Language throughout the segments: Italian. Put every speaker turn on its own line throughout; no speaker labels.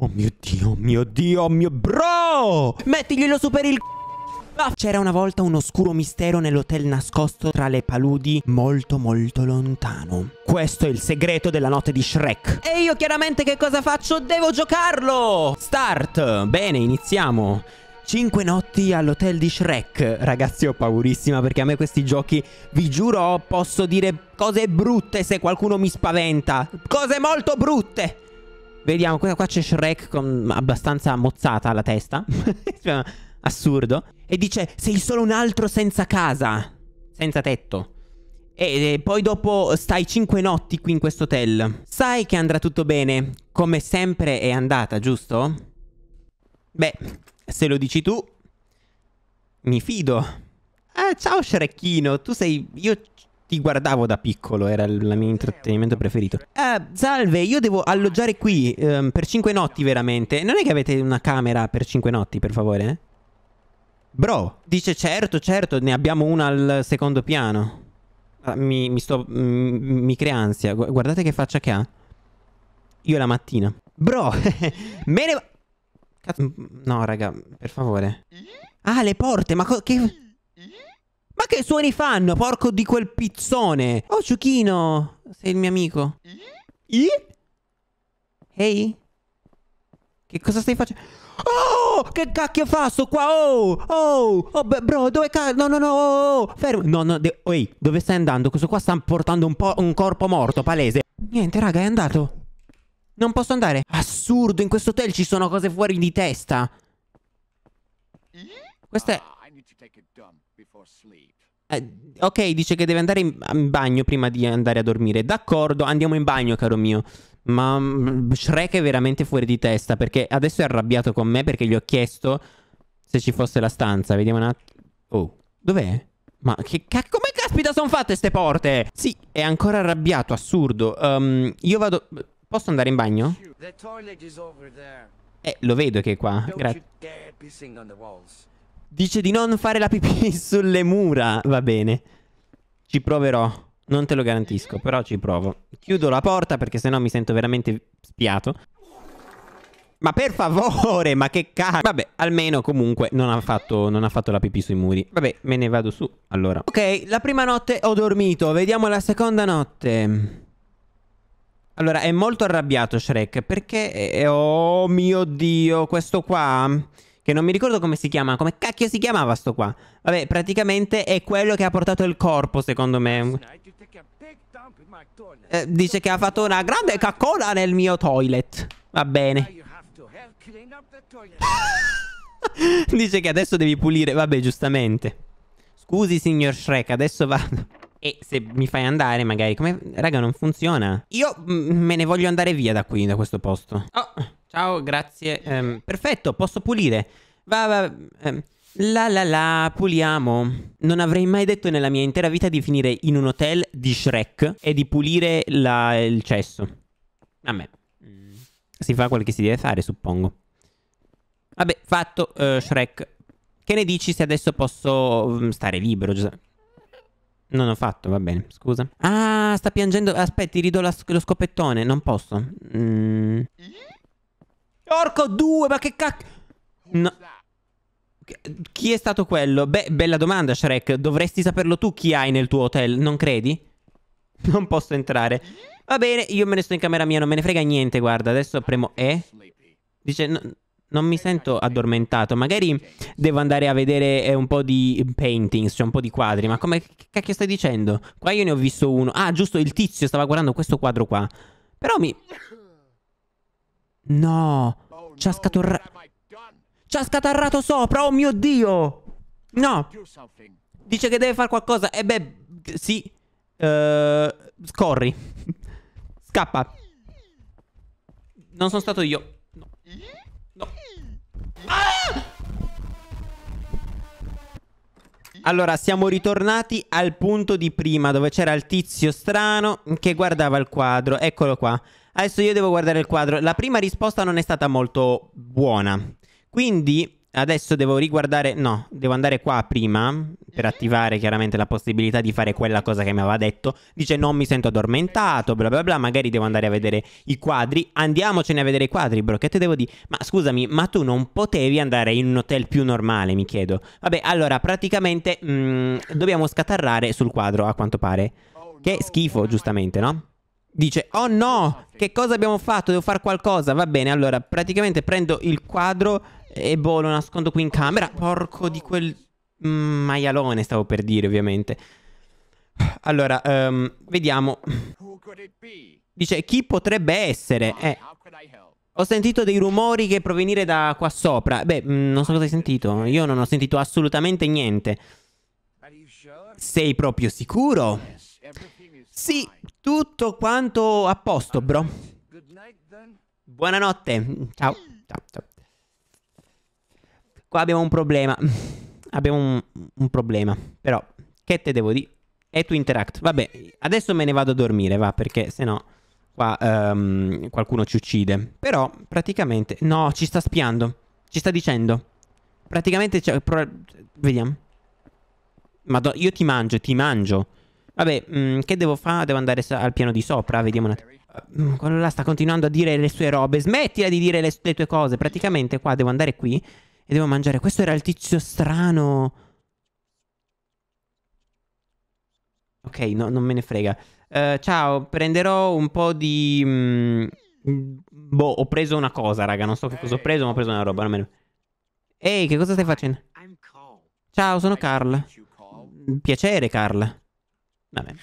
Oh mio Dio, mio Dio, mio bro! Mettiglielo su per il c***o! Ah, c'era una volta un oscuro mistero nell'hotel nascosto tra le paludi molto molto lontano. Questo è il segreto della notte di Shrek. E io chiaramente che cosa faccio? Devo giocarlo! Start! Bene, iniziamo. Cinque notti all'hotel di Shrek. Ragazzi, ho paurissima perché a me questi giochi, vi giuro, posso dire cose brutte se qualcuno mi spaventa. Cose molto brutte! Vediamo, qua, c'è Shrek con abbastanza mozzata la testa. Cioè, assurdo. E dice, sei solo un altro senza casa. Senza tetto. E, e poi dopo stai cinque notti qui in questo hotel. Sai che andrà tutto bene, come sempre è andata, giusto? Beh, se lo dici tu, mi fido. Ah, ciao Shrekino, tu sei... Io ti guardavo da piccolo, era il mio intrattenimento preferito. Eh, salve, io devo alloggiare qui ehm, per cinque notti veramente. Non è che avete una camera per cinque notti, per favore? Bro, dice certo, certo, ne abbiamo una al secondo piano. Ah, mi, mi, sto, mi, mi crea ansia. Guardate che faccia che ha. Io la mattina. Bro, me ne... Cazzo, no, raga, per favore. Ah, le porte, ma che... Ma che suoni fanno, porco di quel pizzone? Oh, Ciuchino, sei il mio amico. I? Ehi? Che cosa stai facendo? Oh, che cacchio fa sto qua? Oh, oh, oh bro, dove cazzo? No, no, no, oh, oh, oh fermo. No, no, ehi, dove stai andando? Questo qua sta portando un, po un corpo morto, palese. Niente, raga, è andato. Non posso andare. Assurdo, in questo hotel ci sono cose fuori di testa. Questa è... Eh, ok, dice che deve andare in, bagno prima di andare a dormire. D'accordo, andiamo in bagno, caro mio. Ma mm, Shrek è veramente fuori di testa perché adesso è arrabbiato con me perché gli ho chiesto se ci fosse la stanza. Vediamo un attimo. Oh, dov'è? Ma che cacchio, come caspita sono fatte queste porte? Sì, è ancora arrabbiato, assurdo. Um, io vado... Posso andare in bagno? Eh, lo vedo che è qua. Grazie. Dice di non fare la pipì sulle mura. Va bene. Ci proverò. Non te lo garantisco, però ci provo. Chiudo la porta perché sennò mi sento veramente spiato. Ma per favore, ma che cazzo. Vabbè, almeno comunque non ha, fatto, non ha, fatto, la pipì sui muri. Vabbè, me ne vado su, allora. Ok, la prima notte ho dormito. Vediamo la seconda notte. Allora, è molto arrabbiato Shrek perché... Eh, oh mio Dio, questo qua... Che non mi ricordo come si chiama, come cacchio si chiamava sto qua. Vabbè, praticamente è quello che ha portato il corpo, secondo me. Eh, dice che ha fatto una grande caccola nel mio toilet. Va bene. dice che adesso devi pulire. Vabbè, giustamente. Scusi, signor Shrek, adesso vado. E se mi fai andare, magari. Come. Raga, non funziona. Io mm, me ne voglio andare via da qui, da questo posto. Oh. Ciao, grazie. Eh, perfetto, posso pulire. Va, va. Eh, la la la, puliamo. Non avrei mai detto nella mia intera vita di finire in un hotel di Shrek e di pulire la, il cesso. A me. Mm. Si fa quel che si deve fare, suppongo. Vabbè, fatto, uh, Shrek. Che ne dici se adesso posso mm, stare libero, Giuseppe? Non ho fatto, va bene, scusa. Ah, sta piangendo. Aspetti, rido la, lo scopettone. Non posso. Mm. Porco due, ma che cacchio... No. Chi è stato quello? Beh, bella domanda, Shrek. Dovresti saperlo tu chi hai nel tuo hotel, non credi? Non posso entrare. Va bene, io me ne sto in camera mia, non me ne frega niente, guarda. Adesso premo E. Dice... No, non mi sento addormentato. Magari devo andare a vedere eh, un po' di paintings, cioè un po' di quadri. Ma come cacchio stai dicendo? Qua io ne ho visto uno. Ah, giusto, il tizio stava guardando questo quadro qua. Però mi... No. Ci ha scaturra... Ci ha scatarrato sopra, oh mio Dio! No! Dice che deve fare qualcosa. E eh beh, sì. Uh, scorri. Scappa. Non sono stato io. No. No. Ah! Allora, siamo ritornati al punto di prima dove c'era il tizio strano che guardava il quadro. Eccolo qua. Adesso io devo guardare il quadro. La prima risposta non è stata molto buona. Quindi Adesso devo riguardare, no, devo andare qua prima per mhm. attivare chiaramente la possibilità di fare quella cosa che mi aveva detto. Dice non mi sento addormentato, bla bla bla, magari devo andare a vedere i quadri. Andiamocene a vedere i quadri, bro, che te devo dire? Ma scusami, ma tu non potevi andare in un hotel più normale, mi chiedo. Vabbè, allora praticamente mh, mm, dobbiamo scatarrare sul quadro, a quanto pare. Oh, che schifo, giustamente, no? Dice, oh no, che cosa abbiamo fatto? Devo fare qualcosa. Va bene, allora praticamente prendo il quadro e boh, lo nascondo qui in camera. Porco di quel mm, maialone, stavo per dire, ovviamente. Allora, um, vediamo. Dice, chi potrebbe essere? Eh, ho sentito dei rumori che provenire da qua sopra. Beh, mm, non so cosa hai sentito. Io non ho sentito assolutamente niente. Sei proprio sicuro? Sì, tutto quanto a posto, bro. Buonanotte. Ciao. Ciao, ciao. Qua abbiamo un problema. abbiamo un, un, problema. Però, che te devo dire? E tu interact. Vabbè, adesso me ne vado a dormire, va, perché se no qua um, qualcuno ci uccide. Però, praticamente... No, ci sta spiando. Ci sta dicendo. Praticamente... c'è... Vediamo. Madonna, io ti mangio, ti mangio. Vabbè, mh, mm, che devo fare? Devo andare al piano di sopra, vediamo un attimo. Mm, quello là sta continuando a dire le sue robe. Smettila di dire le, le tue cose. Praticamente qua devo andare qui e devo mangiare. Questo era il tizio strano. Ok, no, non me ne frega. Uh, ciao, prenderò un po' di... Mh, mm, boh, ho preso una cosa, raga. Non so che cosa ho preso, ma ho preso una roba. Non me Ehi, che cosa stai facendo? Ciao, sono Carl. Piacere, Carl. Vabbè,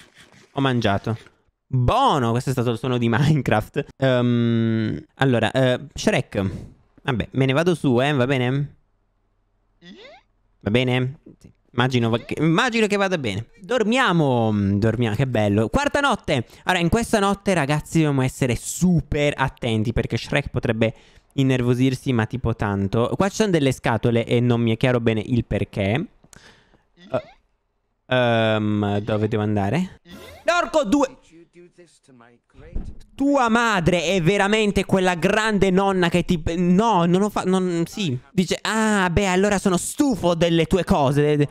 ho mangiato. Buono, questo è stato il suono di Minecraft. Um, allora, uh, Shrek. Vabbè, me ne vado su, eh, va bene? Va bene? Sì. Immagino, immagino, che vada bene. Dormiamo, mm, dormiamo, che bello. Quarta notte. Allora, in questa notte, ragazzi, dobbiamo essere super attenti perché Shrek potrebbe innervosirsi, ma tipo tanto. Qua ci sono delle scatole e non mi è chiaro bene il perché. Uh, um, dove devo andare? Porco due... Tua madre è veramente quella grande nonna che ti... No, non lo fa... Non... Sì. Dice, ah, beh, allora sono stufo delle tue cose.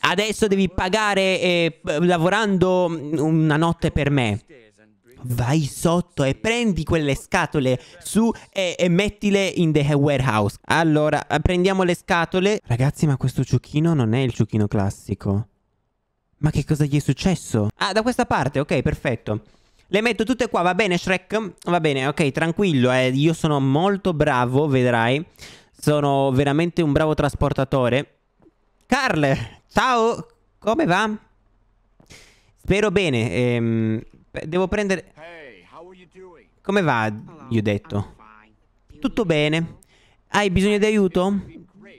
Adesso devi pagare eh, lavorando una notte per me. Vai sotto e prendi quelle scatole su e, e, mettile in the warehouse. Allora, prendiamo le scatole. Ragazzi, ma questo ciuchino non è il ciuchino classico. Ma che cosa gli è successo? Ah, da questa parte, ok, perfetto. Le metto tutte qua, va bene Shrek? Va bene, ok, tranquillo, eh, io sono molto bravo, vedrai. Sono veramente un bravo trasportatore. Carl, ciao, come va? Spero bene, ehm, devo prendere... Come va, gli ho detto? Tutto bene. Hai bisogno di aiuto?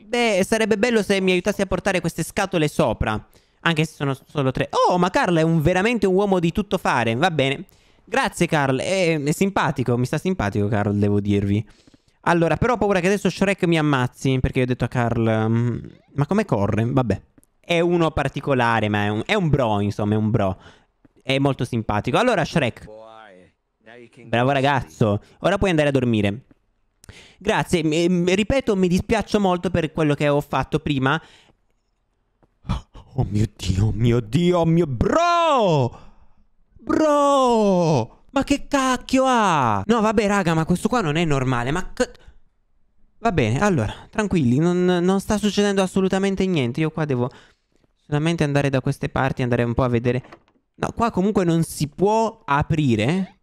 Beh, sarebbe bello se mi aiutassi a portare queste scatole sopra. Anche se sono solo tre. Oh, ma Carl è un, veramente un uomo di tutto fare. Va bene. Grazie Carl, è, è simpatico, mi sta simpatico Carl, devo dirvi. Allora, però ho paura che adesso Shrek mi ammazzi, perché io ho detto a Carl... Mm, ma come corre? Vabbè. È uno particolare, ma è un, è un bro, insomma, è un bro. È molto simpatico. Allora, Shrek. Bravo ragazzo. Ora puoi andare a dormire. Grazie, mi, mm, ripeto, mi dispiaccio molto per quello che ho fatto prima. Oh, oh mio Dio, mio Dio, mio bro! Bro! Ma che cacchio ha? No, vabbè, raga, ma questo qua non è normale, ma... Va bene, allora, tranquilli, non, non, sta succedendo assolutamente niente. Io qua devo solamente andare da queste parti, andare un po' a vedere... No, qua comunque non si può aprire.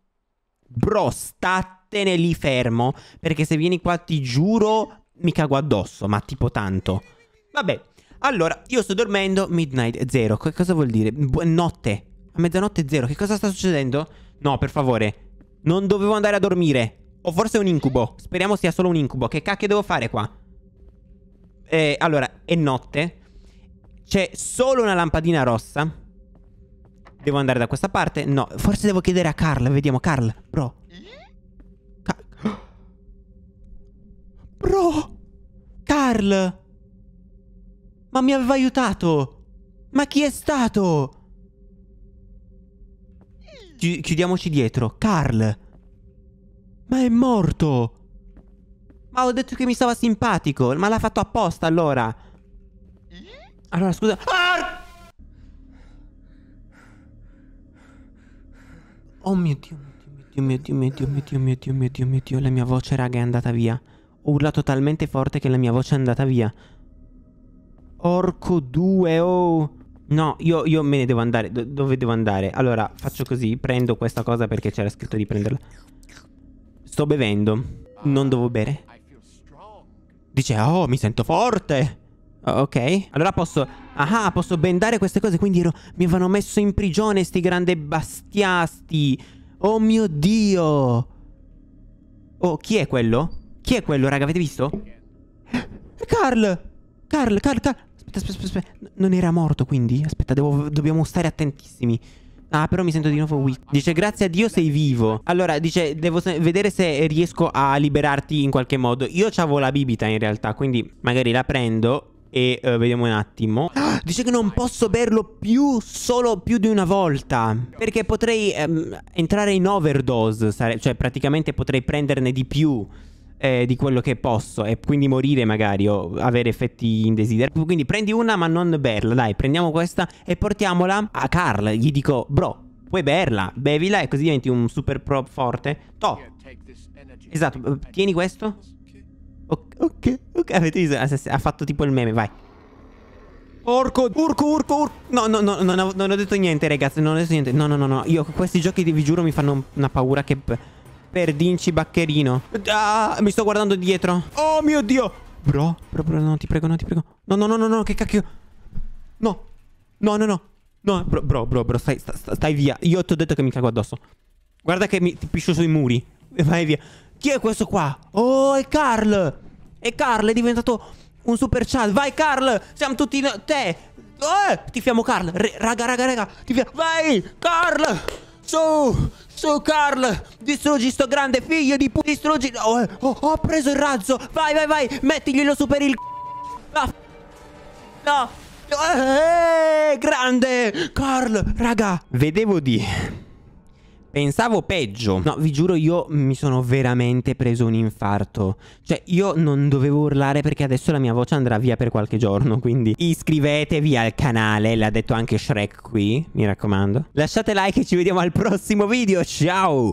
Bro, statene lì fermo, perché se vieni qua ti giuro mi cago addosso, ma tipo tanto. Vabbè, allora, io sto dormendo, midnight, zero. Che cosa vuol dire? Bu notte. A mezzanotte zero. Che cosa sta succedendo? No, per favore. Non dovevo andare a dormire. O forse è un incubo. Speriamo sia solo un incubo. Che cacchio devo fare qua? Eh, allora, è notte. C'è solo una lampadina rossa. Devo andare da questa parte? No, forse devo chiedere a Carl. Vediamo, Carl. Bro. Ca bro. Carl. Ma mi aveva aiutato. Ma chi è stato? Chi chiudiamoci dietro. Carl. Ma è morto. Ma ho detto che mi stava simpatico. Ma l'ha fatto apposta allora. Allora scusa. Ah! Oh mio dio. Dio mio dio mio dio mio dio mio dio mio dio mio dio La mia voce raga è andata via Ho urlato talmente forte che la mia voce è andata via Orco 2 oh No, io, io, me ne devo andare. Do dove devo andare? Allora, faccio così. Prendo questa cosa perché c'era scritto di prenderla. Sto bevendo. Non devo bere. Dice, oh, mi sento forte. Ok. Allora posso... Ah, posso bendare queste cose. Quindi ero... mi avevano messo in prigione sti grandi bastiasti. Oh mio Dio. Oh, chi è quello? Chi è quello, raga? Avete visto? Carl! Carl, Carl, Carl! Aspetta, aspetta, aspetta. Non era morto quindi? Aspetta, devo, dobbiamo stare attentissimi. Ah, però mi sento di nuovo weak. Dice, grazie a Dio sei vivo. Allora, dice, devo vedere se riesco a liberarti in qualche modo. Io c'avevo la bibita in realtà, quindi magari la prendo e uh, vediamo un attimo. Ah, dice che non posso berlo più solo più di una volta. Perché potrei um, entrare in overdose. Cioè, praticamente potrei prenderne di più eh, di quello che posso e quindi morire magari o avere effetti indesiderati. Quindi prendi una ma non berla, dai, prendiamo questa e portiamola a Carl. Gli dico, bro, puoi berla, bevila e così diventi un super pro forte. To. Esatto, tieni questo. Ok, ok, avete visto? Ha fatto tipo il meme, vai. Orco, urco, urco, urco. No, no, no, no, non ho detto niente, ragazzi. Non ho detto niente. No, no, no, no. Io questi giochi, vi giuro, mi fanno una paura che. Perdinci Baccherino. Ah, mi sto guardando dietro. Oh mio Dio. Bro, bro, bro, no, ti prego, no, ti prego. No, no, no, no, no, che cacchio. No. No, no, no. No, bro, bro, bro, bro stai, stai, stai via. Io ti ho detto che mi cago addosso. Guarda che mi ti piscio sui muri. Vai via. Chi è questo qua? Oh, è Carl. È Carl è diventato un super chat. Vai, Carl. Siamo tutti... No te. Eh, ti fiamo Carl. R raga, raga, raga. Tifiamo. Vai, Carl. Su, su Carl, distruggi sto grande figlio di pu... distruggi... Oh, oh, ho preso il razzo, vai, vai, vai, mettiglielo su per il... No, no, eh, eh, eh, grande, Carl, raga, vedevo di... Pensavo peggio. No, vi giuro, io mi sono veramente preso un infarto. Cioè, io non dovevo urlare perché adesso la mia voce andrà via per qualche giorno. Quindi iscrivetevi al canale, l'ha detto anche Shrek qui, mi raccomando. Lasciate like e ci vediamo al prossimo video. Ciao!